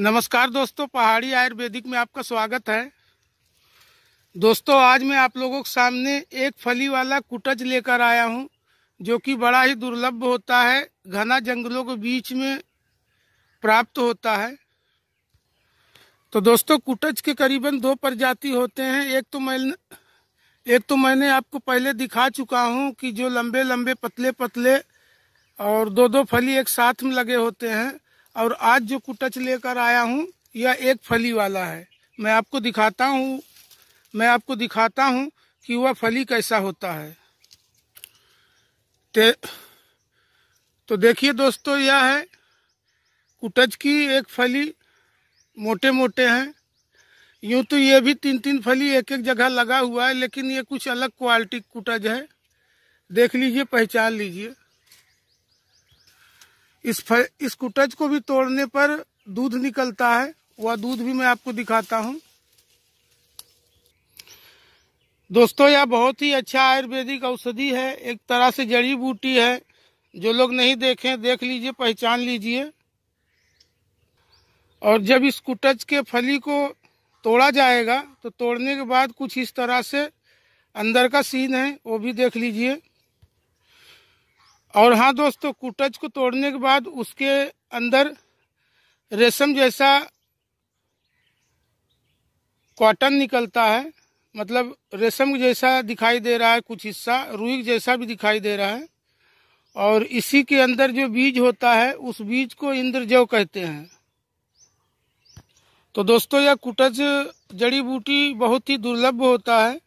नमस्कार दोस्तों पहाड़ी आयुर्वेदिक में आपका स्वागत है दोस्तों आज मैं आप लोगों के सामने एक फली वाला कुटज लेकर आया हूं जो कि बड़ा ही दुर्लभ होता है घना जंगलों के बीच में प्राप्त होता है तो दोस्तों कुटज के करीबन दो प्रजाति होते हैं एक तो मैं एक तो मैंने आपको पहले दिखा चुका हूं कि जो लंबे लंबे पतले पतले और दो दो फली एक साथ में लगे होते हैं और आज जो कुटच लेकर आया हूँ यह एक फली वाला है मैं आपको दिखाता हूँ मैं आपको दिखाता हूँ कि वह फली कैसा होता है ते, तो देखिए दोस्तों यह है कुटच की एक फली मोटे मोटे हैं यूं तो ये भी तीन तीन फली एक एक जगह लगा हुआ है लेकिन ये कुछ अलग क्वालिटी कुटज है देख लीजिए पहचान लीजिए इस फर, इस कुटज को भी तोड़ने पर दूध निकलता है वह दूध भी मैं आपको दिखाता हूँ दोस्तों यह बहुत ही अच्छा आयुर्वेदिक औषधि है एक तरह से जड़ी बूटी है जो लोग नहीं देखें देख लीजिए पहचान लीजिए और जब इस कुटज के फली को तोड़ा जाएगा तो तोड़ने के बाद कुछ इस तरह से अंदर का सीन है वो भी देख लीजिए और हाँ दोस्तों कुटज को तोड़ने के बाद उसके अंदर रेशम जैसा कॉटन निकलता है मतलब रेशम जैसा दिखाई दे रहा है कुछ हिस्सा रुई जैसा भी दिखाई दे रहा है और इसी के अंदर जो बीज होता है उस बीज को इंद्रजव कहते हैं तो दोस्तों यह कुटज जड़ी बूटी बहुत ही दुर्लभ होता है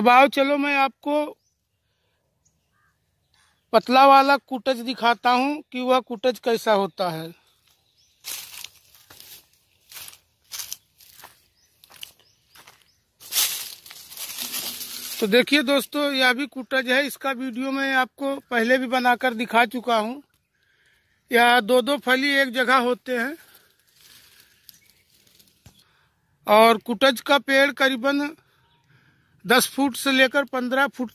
अब आओ चलो मैं आपको पतला वाला कुटज दिखाता हूं कि वह कुटज कैसा होता है तो देखिए दोस्तों यह भी कुटज है इसका वीडियो मैं आपको पहले भी बनाकर दिखा चुका हूं यह दो दो फली एक जगह होते हैं और कुटज का पेड़ करीबन दस फुट से लेकर पंद्रह फुट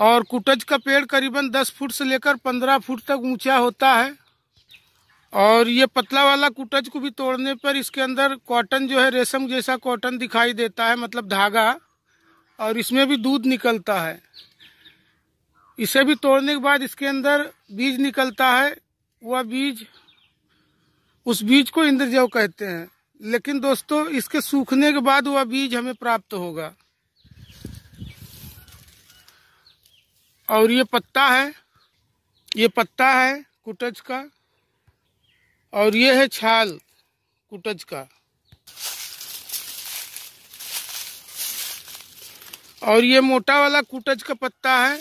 और कुटज का पेड़ करीबन 10 फुट से लेकर 15 फुट तक ऊंचा होता है और ये पतला वाला कुटज को भी तोड़ने पर इसके अंदर कॉटन जो है रेशम जैसा कॉटन दिखाई देता है मतलब धागा और इसमें भी दूध निकलता है इसे भी तोड़ने के बाद इसके अंदर बीज निकलता है वह बीज उस बीज को इंद्रजव कहते हैं लेकिन दोस्तों इसके सूखने के बाद वह बीज हमें प्राप्त होगा और ये पत्ता है ये पत्ता है कुटज का और ये है छाल कुटज का और ये मोटा वाला कुटज का पत्ता है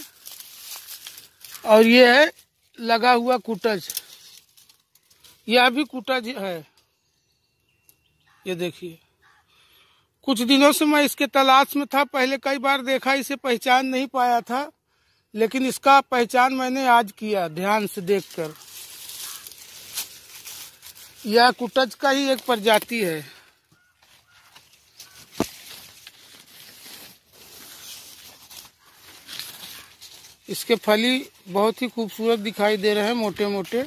और ये है लगा हुआ कुटज यह भी कुटज है ये देखिए कुछ दिनों से मैं इसके तलाश में था पहले कई बार देखा इसे पहचान नहीं पाया था लेकिन इसका पहचान मैंने आज किया ध्यान से देखकर यह कुटज का ही एक प्रजाति है इसके फली बहुत ही खूबसूरत दिखाई दे रहे हैं मोटे मोटे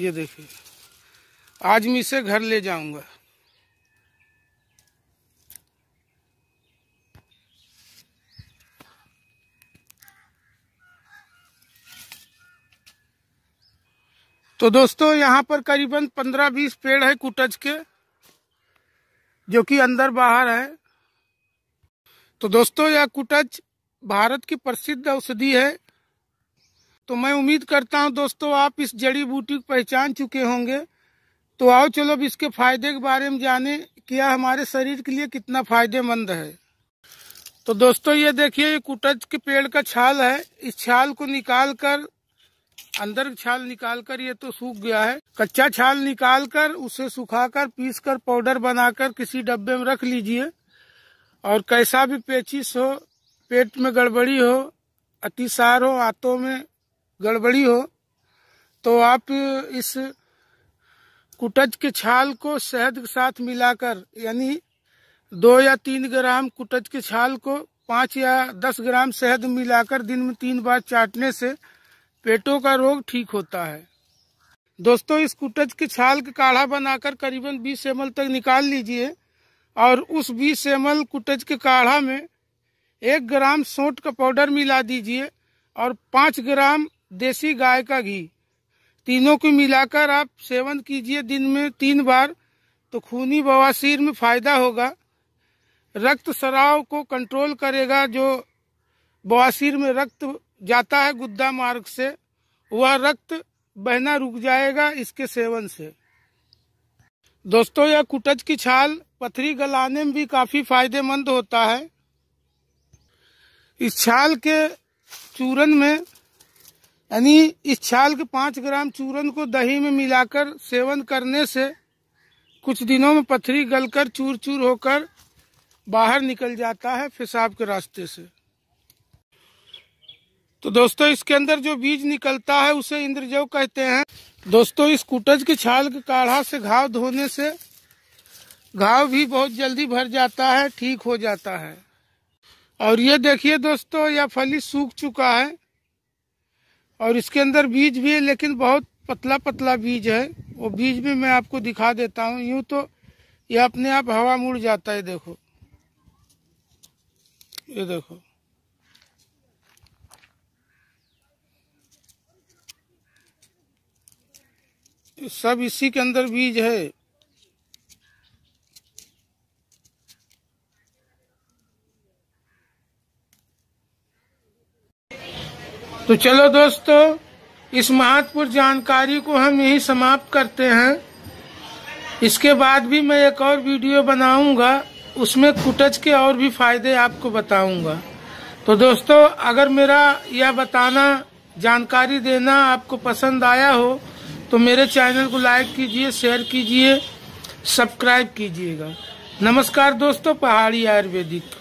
ये देखिए आज मैं इसे घर ले जाऊंगा तो दोस्तों यहाँ पर करीबन पंद्रह बीस पेड़ है कुटज के जो कि अंदर बाहर है तो दोस्तों यह कुटज भारत की प्रसिद्ध औषधि है तो मैं उम्मीद करता हूँ दोस्तों आप इस जड़ी बूटी को पहचान चुके होंगे तो आओ चलो अब इसके फायदे के बारे में जाने कि यह हमारे शरीर के लिए कितना फायदेमंद है तो दोस्तों ये देखिए ये कुटज के पेड़ का छाल है इस छाल को निकाल कर अंदर छाल निकाल कर ये तो सूख गया है कच्चा छाल निकाल कर उसे सुखाकर पीसकर पाउडर बनाकर किसी डब्बे में रख लीजिए और कैसा भी पेचिस हो पेट में गड़बड़ी हो अतिसार हो आतों में गड़बड़ी हो तो आप इस कुटज के छाल को शहद के साथ मिलाकर यानी दो या तीन ग्राम कुटज के छाल को पाँच या दस ग्राम शहद मिलाकर दिन में तीन बार चाटने से पेटों का रोग ठीक होता है दोस्तों इस कुटज की छाल का काढ़ा बनाकर करीबन 20 एम तक निकाल लीजिए और उस 20 एम कुटज के काढ़ा में एक ग्राम सोट का पाउडर मिला दीजिए और पाँच ग्राम देसी गाय का घी तीनों को मिलाकर आप सेवन कीजिए दिन में तीन बार तो खूनी बवासीर में फायदा होगा रक्त सराव को कंट्रोल करेगा जो बवासीर में रक्त जाता है गुद्दा मार्ग से वह रक्त बहना रुक जाएगा इसके सेवन से दोस्तों यह कुटज की छाल पथरी गलाने में भी काफ़ी फायदेमंद होता है इस छाल के चूरन में यानी इस छाल के पाँच ग्राम चूरन को दही में मिलाकर सेवन करने से कुछ दिनों में पथरी गलकर चूर चूर होकर बाहर निकल जाता है पेशाब के रास्ते से तो दोस्तों इसके अंदर जो बीज निकलता है उसे इंद्रजव कहते हैं दोस्तों इस कुटज की छाल के काढ़ा से घाव धोने से घाव भी बहुत जल्दी भर जाता है ठीक हो जाता है और ये देखिए दोस्तों यह फली सूख चुका है और इसके अंदर बीज भी है लेकिन बहुत पतला पतला बीज है वो बीज भी मैं आपको दिखा देता हूँ यूं तो यह अपने आप हवा मुड़ जाता है देखो ये देखो सब इसी के अंदर बीज है तो चलो दोस्तों इस महत्वपूर्ण जानकारी को हम यही समाप्त करते हैं इसके बाद भी मैं एक और वीडियो बनाऊंगा उसमें कुटज के और भी फायदे आपको बताऊंगा तो दोस्तों अगर मेरा यह बताना जानकारी देना आपको पसंद आया हो तो मेरे चैनल को लाइक कीजिए शेयर कीजिए सब्सक्राइब कीजिएगा नमस्कार दोस्तों पहाड़ी आयुर्वेदिक